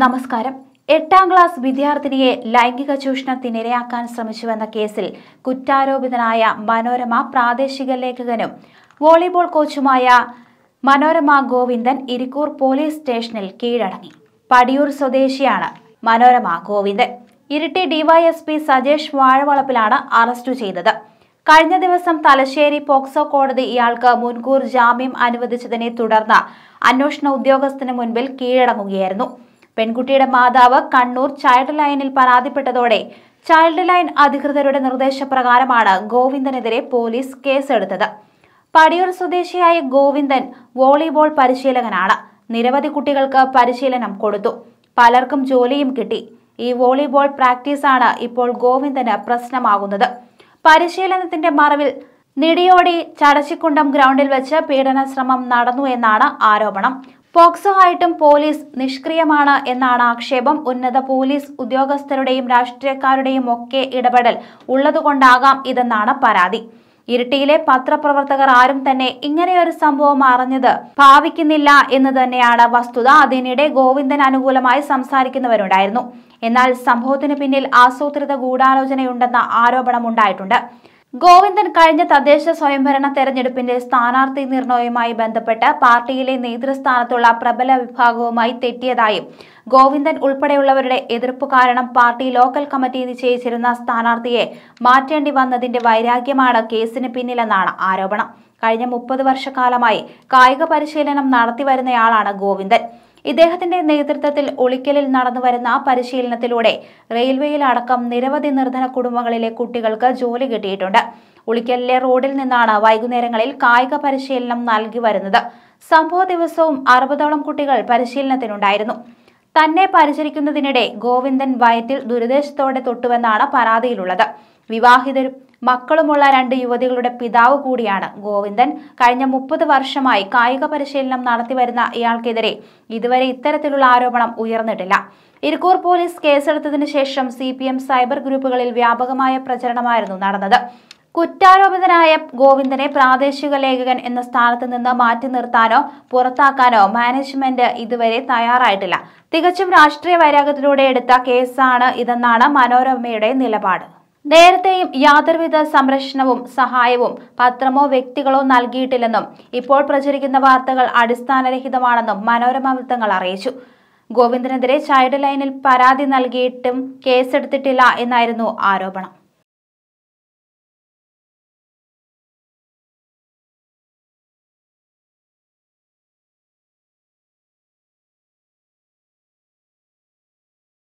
നമസ്കാരം എട്ടാം ക്ലാസ് വിദ്യാർത്ഥിനിയെ ലൈംഗിക ചൂഷണത്തിനിരയാക്കാൻ ശ്രമിച്ചുവെന്ന കേസിൽ കുറ്റാരോപിതനായ മനോരമ പ്രാദേശിക ലേഖകനും വോളിബോൾ കോച്ചുമായ മനോരമ ഗോവിന്ദൻ ഇരിക്കൂർ പോലീസ് സ്റ്റേഷനിൽ കീഴടങ്ങി പടിയൂർ സ്വദേശിയാണ് മനോരമ ഗോവിന്ദൻ ഇരിട്ടി ഡിവൈഎസ്പി സജേഷ് വാഴവളപ്പിലാണ് അറസ്റ്റ് ചെയ്തത് കഴിഞ്ഞ ദിവസം തലശ്ശേരി പോക്സോ കോടതി ഇയാൾക്ക് മുൻകൂർ ജാമ്യം അനുവദിച്ചതിനെ തുടർന്ന് അന്വേഷണ ഉദ്യോഗസ്ഥന് മുൻപിൽ കീഴടങ്ങുകയായിരുന്നു പെൺകുട്ടിയുടെ മാതാവ് കണ്ണൂർ ചൈൽഡ് ലൈനിൽ പരാതിപ്പെട്ടതോടെ ചൈൽഡ് ലൈൻ അധികൃതരുടെ നിർദ്ദേശപ്രകാരമാണ് ഗോവിന്ദനെതിരെ പോലീസ് കേസെടുത്തത് പടിയൂർ സ്വദേശിയായ ഗോവിന്ദൻ വോളിബോൾ പരിശീലകനാണ് നിരവധി കുട്ടികൾക്ക് പരിശീലനം കൊടുത്തു പലർക്കും ജോലിയും കിട്ടി ഈ വോളിബോൾ പ്രാക്ടീസാണ് ഇപ്പോൾ ഗോവിന്ദന് പ്രശ്നമാകുന്നത് പരിശീലനത്തിന്റെ മറവിൽ നിടിയോടി ചടച്ചിക്കുണ്ടം ഗ്രൗണ്ടിൽ വെച്ച് പീഡന ശ്രമം നടന്നു എന്നാണ് ആരോപണം പോക്സോ ആയിട്ടും പോലീസ് നിഷ്ക്രിയമാണ് എന്നാണ് ആക്ഷേപം ഉന്നത പോലീസ് ഉദ്യോഗസ്ഥരുടെയും രാഷ്ട്രീയക്കാരുടെയും ഒക്കെ ഇടപെടൽ ഉള്ളതുകൊണ്ടാകാം ഇതെന്നാണ് പരാതി ഇരിട്ടിയിലെ പത്രപ്രവർത്തകർ ആരും തന്നെ ഇങ്ങനെയൊരു സംഭവം അറിഞ്ഞത് ഭാവിക്കുന്നില്ല എന്ന് തന്നെയാണ് വസ്തുത അതിനിടെ ഗോവിന്ദൻ അനുകൂലമായി സംസാരിക്കുന്നവരുണ്ടായിരുന്നു എന്നാൽ സംഭവത്തിന് പിന്നിൽ ആസൂത്രിത ഗൂഢാലോചനയുണ്ടെന്ന ആരോപണമുണ്ടായിട്ടുണ്ട് ഗോവിന്ദൻ കഴിഞ്ഞ തദ്ദേശ സ്വയംഭരണ തെരഞ്ഞെടുപ്പിന്റെ സ്ഥാനാർത്ഥി നിർണയവുമായി ബന്ധപ്പെട്ട് പാർട്ടിയിലെ നേതൃസ്ഥാനത്തുള്ള പ്രബല വിഭാഗവുമായി തെറ്റിയതായും ഗോവിന്ദൻ ഉൾപ്പെടെയുള്ളവരുടെ എതിർപ്പ് കാരണം പാർട്ടി ലോക്കൽ കമ്മിറ്റി നിശ്ചയിച്ചിരുന്ന സ്ഥാനാർത്ഥിയെ മാറ്റേണ്ടി വന്നതിന്റെ വൈരാഗ്യമാണ് കേസിന് പിന്നിലെന്നാണ് ആരോപണം കഴിഞ്ഞ മുപ്പത് വർഷക്കാലമായി കായിക പരിശീലനം നടത്തിവരുന്നയാളാണ് ഗോവിന്ദൻ ഇദ്ദേഹത്തിന്റെ നേതൃത്വത്തിൽ ഒളിക്കലിൽ നടന്നുവരുന്ന പരിശീലനത്തിലൂടെ റെയിൽവേയിൽ അടക്കം നിരവധി നിർധന കുടുംബങ്ങളിലെ കുട്ടികൾക്ക് ജോലി കിട്ടിയിട്ടുണ്ട് ഒളിക്കലിലെ റോഡിൽ നിന്നാണ് വൈകുന്നേരങ്ങളിൽ കായിക പരിശീലനം നൽകി വരുന്നത് സംഭവ ദിവസവും അറുപതോളം കുട്ടികൾ പരിശീലനത്തിനുണ്ടായിരുന്നു തന്നെ പരിചരിക്കുന്നതിനിടെ ഗോവിന്ദൻ വയറ്റിൽ ദുരുദ്ദേശത്തോടെ തൊട്ടുവെന്നാണ് പരാതിയിലുള്ളത് വിവാഹിതരും മക്കളുമുള്ള രണ്ട് യുവതികളുടെ പിതാവ് കൂടിയാണ് ഗോവിന്ദൻ കഴിഞ്ഞ മുപ്പത് വർഷമായി കായിക പരിശീലനം നടത്തിവരുന്ന ഇയാൾക്കെതിരെ ഇതുവരെ ഇത്തരത്തിലുള്ള ആരോപണം ഉയർന്നിട്ടില്ല ഇരിക്കൂർ പോലീസ് കേസെടുത്തതിനു ശേഷം സി പി എം സൈബർ ഗ്രൂപ്പുകളിൽ വ്യാപകമായ പ്രചരണമായിരുന്നു നടന്നത് കുറ്റാരോപിതനായ ഗോവിന്ദനെ പ്രാദേശിക ലേഖകൻ എന്ന സ്ഥാനത്ത് നിന്ന് മാറ്റി നിർത്താനോ പുറത്താക്കാനോ മാനേജ്മെന്റ് ഇതുവരെ തയ്യാറായിട്ടില്ല തികച്ചും രാഷ്ട്രീയ വൈരാഗ്യത്തിലൂടെ എടുത്ത കേസാണ് ഇതെന്നാണ് മനോരമയുടെ നിലപാട് നേരത്തെയും യാതൊരുവിധ സംരക്ഷണവും സഹായവും പത്രമോ വ്യക്തികളോ നൽകിയിട്ടില്ലെന്നും ഇപ്പോൾ പ്രചരിക്കുന്ന വാർത്തകൾ അടിസ്ഥാനരഹിതമാണെന്നും മനോരമ വൃത്തങ്ങൾ അറിയിച്ചു ഗോവിന്ദനെതിരെ ചൈൽഡ് ലൈനിൽ പരാതി നൽകിയിട്ടും കേസെടുത്തിട്ടില്ല എന്നായിരുന്നു ആരോപണം